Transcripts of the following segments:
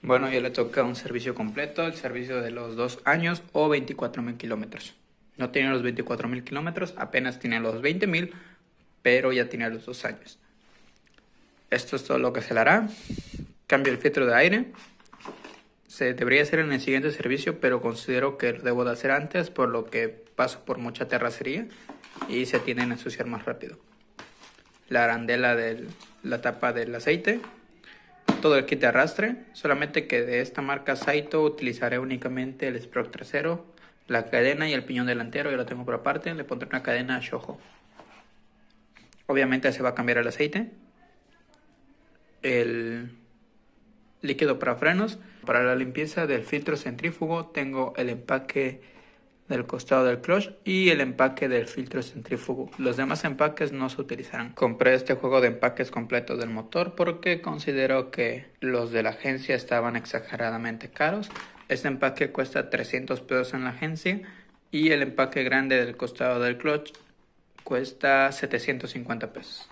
Bueno, ya le toca un servicio completo, el servicio de los dos años o 24 mil kilómetros. No tiene los 24 mil kilómetros, apenas tiene los 20 mil, pero ya tiene los dos años. Esto es todo lo que se hará. Cambio el filtro de aire. Se debería hacer en el siguiente servicio, pero considero que lo debo de hacer antes, por lo que paso por mucha terracería y se tienden a ensuciar más rápido. La arandela de la tapa del aceite todo el kit de arrastre, solamente que de esta marca Saito utilizaré únicamente el sprock trasero, la cadena y el piñón delantero, Yo lo tengo por aparte, le pondré una cadena Shoho. Obviamente se va a cambiar el aceite, el líquido para frenos, para la limpieza del filtro centrífugo tengo el empaque del costado del clutch y el empaque del filtro centrífugo. Los demás empaques no se utilizarán. Compré este juego de empaques completos del motor porque considero que los de la agencia estaban exageradamente caros. Este empaque cuesta 300 pesos en la agencia y el empaque grande del costado del clutch cuesta 750 pesos.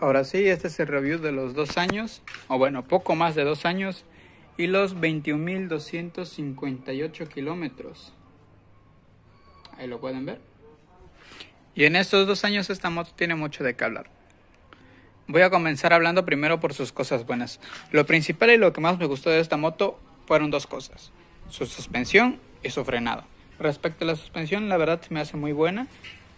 Ahora sí, este es el review de los dos años, o bueno, poco más de dos años, y los 21.258 kilómetros. Ahí lo pueden ver. Y en estos dos años esta moto tiene mucho de qué hablar. Voy a comenzar hablando primero por sus cosas buenas. Lo principal y lo que más me gustó de esta moto fueron dos cosas. Su suspensión y su frenado. Respecto a la suspensión, la verdad me hace muy buena.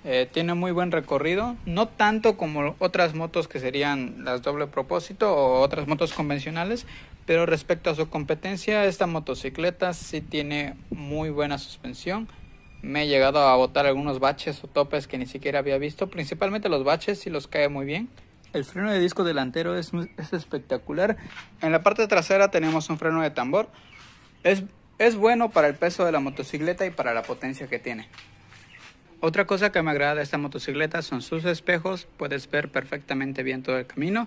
Eh, tiene muy buen recorrido, no tanto como otras motos que serían las doble propósito o otras motos convencionales, pero respecto a su competencia, esta motocicleta sí tiene muy buena suspensión. Me he llegado a botar algunos baches o topes que ni siquiera había visto, principalmente los baches, y los cae muy bien. El freno de disco delantero es, espectacular. En la parte trasera tenemos un freno de tambor. es bueno para el peso de la motocicleta y para la potencia que tiene. Otra cosa que me agrada de esta motocicleta son sus espejos, puedes ver perfectamente bien todo el camino.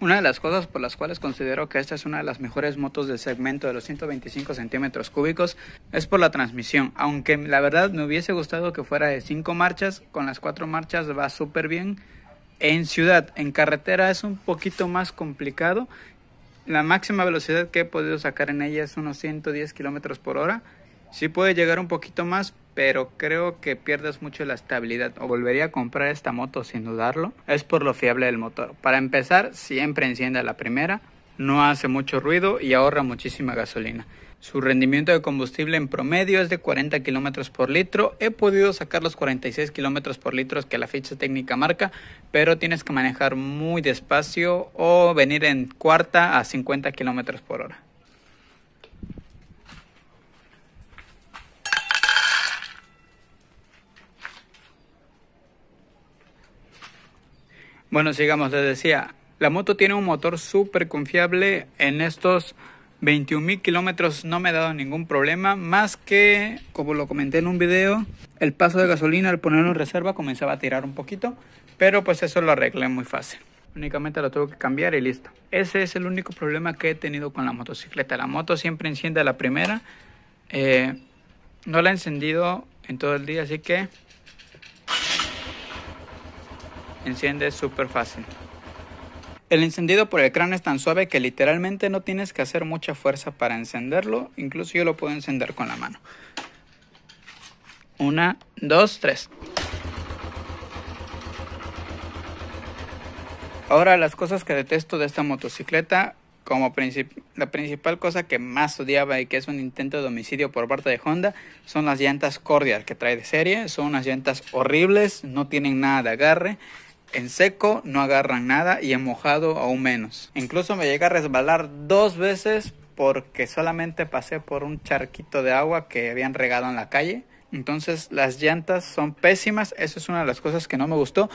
Una de las cosas por las cuales considero que esta es una de las mejores motos del segmento de los 125 centímetros cúbicos es por la transmisión, aunque la verdad me hubiese gustado que fuera de 5 marchas, con las 4 marchas va súper bien. En ciudad, en carretera es un poquito más complicado. La máxima velocidad que he podido sacar en ella es unos 110 kilómetros por hora. Sí puede llegar un poquito más, pero creo que pierdes mucho la estabilidad. O volvería a comprar esta moto sin dudarlo. Es por lo fiable del motor. Para empezar, siempre enciende a la primera, no hace mucho ruido y ahorra muchísima gasolina. Su rendimiento de combustible en promedio es de 40 km por litro. He podido sacar los 46 km por litro que la ficha técnica marca, pero tienes que manejar muy despacio o venir en cuarta a 50 km por hora. Bueno, sigamos, les decía, la moto tiene un motor súper confiable en estos 21.000 kilómetros no me ha dado ningún problema, más que, como lo comenté en un video, el paso de gasolina al ponerlo en reserva comenzaba a tirar un poquito, pero pues eso lo arreglé muy fácil. Únicamente lo tuve que cambiar y listo. Ese es el único problema que he tenido con la motocicleta. La moto siempre enciende a la primera. Eh, no la he encendido en todo el día, así que Enciende súper fácil. El encendido por el cráneo es tan suave que literalmente no tienes que hacer mucha fuerza para encenderlo. Incluso yo lo puedo encender con la mano. Una, dos, tres. Ahora las cosas que detesto de esta motocicleta, como la principal cosa que más odiaba y que es un intento de homicidio por parte de Honda, son las llantas Cordial que trae de serie. Son unas llantas horribles, no tienen nada de agarre en seco no agarran nada y en mojado aún menos. Incluso me llega a resbalar dos veces porque solamente pasé por un charquito de agua que habían regado en la calle. Entonces las llantas son pésimas, eso es una de las cosas que no me gustó.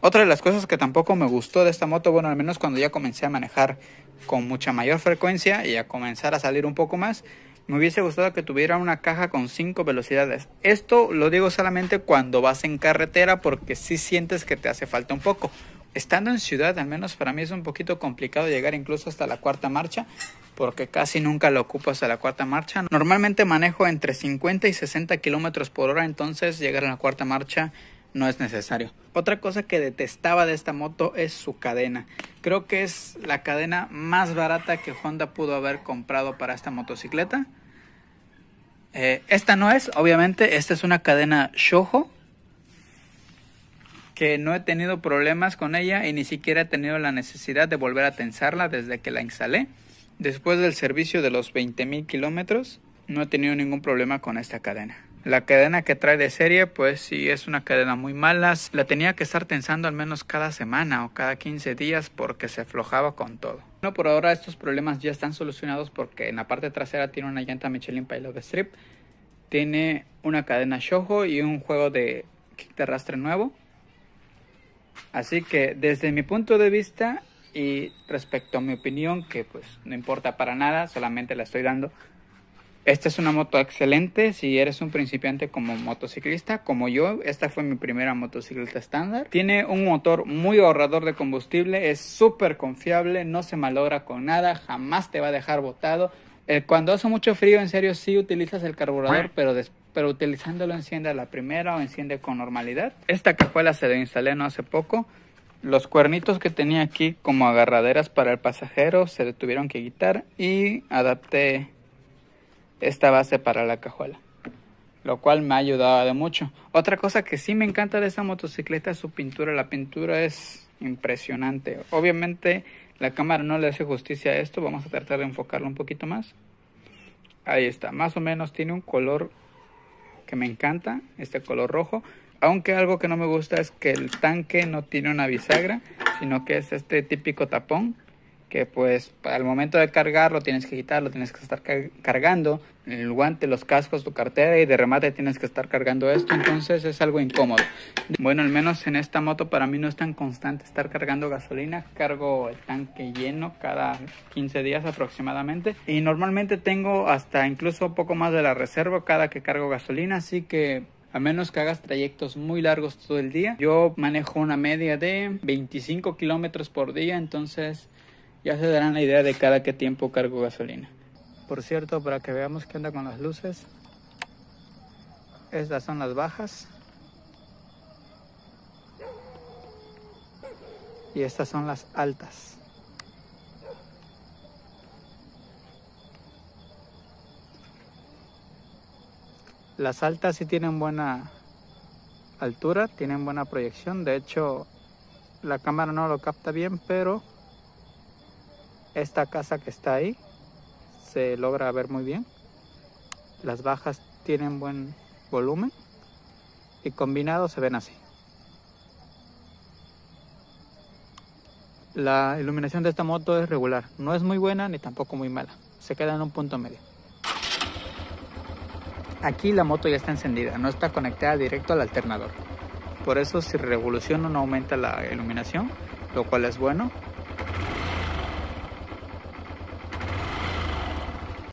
Otra de las cosas que tampoco me gustó de esta moto, bueno, al menos cuando ya comencé a manejar con mucha mayor frecuencia y a comenzar a salir un poco más, me hubiese gustado que tuviera una caja con 5 velocidades. Esto lo digo solamente cuando vas en carretera porque si sientes que te hace falta un poco. Estando en ciudad, al menos para mí es un poquito complicado llegar incluso hasta la cuarta marcha, porque casi nunca lo ocupo hasta la cuarta marcha. Normalmente manejo entre 50 y 60 kilómetros por hora, entonces llegar a la cuarta marcha no es necesario. Otra cosa que detestaba de esta moto es su cadena. Creo que es la cadena más barata que Honda pudo haber comprado para esta motocicleta. Eh, esta no es, obviamente, esta es una cadena Shoho que no he tenido problemas con ella y ni siquiera he tenido la necesidad de volver a tensarla desde que la instalé. Después del servicio de los 20.000 kilómetros, no he tenido ningún problema con esta cadena. La cadena que trae de serie, pues sí es una cadena muy mala. La tenía que estar tensando al menos cada semana o cada 15 días porque se aflojaba con todo. Bueno, por ahora estos problemas ya están solucionados porque en la parte trasera tiene una llanta Michelin Pilot Strip, tiene una cadena Shojo y un juego de kick de nuevo. Así que desde mi punto de vista y respecto a mi opinión, que pues no importa para nada, solamente la estoy dando, esta es una moto excelente si eres un principiante como motociclista, como yo. Esta fue mi primera motocicleta estándar. Tiene un motor muy ahorrador de combustible, es súper confiable, no se malogra con nada, jamás te va a dejar botado. Eh, cuando hace mucho frío, en serio, sí utilizas el carburador, pero pero utilizándolo enciende a la primera o enciende con normalidad. Esta cajuela se la instalé no hace poco. Los cuernitos que tenía aquí como agarraderas para el pasajero se le tuvieron que quitar y adapté esta base para la cajuela, lo cual me ha ayudado de mucho. Otra cosa que sí me encanta de esta motocicleta es su pintura, la pintura es impresionante. Obviamente la cámara no le hace justicia a esto, vamos a tratar de enfocarlo un poquito más. Ahí está, más o menos tiene un color que me encanta, este color rojo. Aunque algo que no me gusta es que el tanque no tiene una bisagra, sino que es este típico tapón que pues al momento de cargarlo tienes que quitarlo, tienes que estar cargando el guante, los cascos, tu cartera y de remate tienes que estar cargando esto, entonces es algo incómodo. Bueno, al menos en esta moto para mí no es tan constante estar cargando gasolina, cargo el tanque lleno cada 15 días aproximadamente y normalmente tengo hasta incluso un poco más de la reserva cada que cargo gasolina, así que a menos que hagas trayectos muy largos todo el día. Yo manejo una media de 25 kilómetros por día, entonces ya se darán la idea de cada qué tiempo cargo gasolina. Por cierto, para que veamos qué anda con las luces. Estas son las bajas. Y estas son las altas. Las altas sí tienen buena altura, tienen buena proyección. De hecho, la cámara no lo capta bien, pero esta casa que está ahí se logra ver muy bien. Las bajas tienen buen volumen y combinado se ven así. La iluminación de esta moto es regular, no es muy buena ni tampoco muy mala, se queda en un punto medio. Aquí la moto ya está encendida, no está conectada directo al alternador. Por eso si revoluciona no aumenta la iluminación, lo cual es bueno,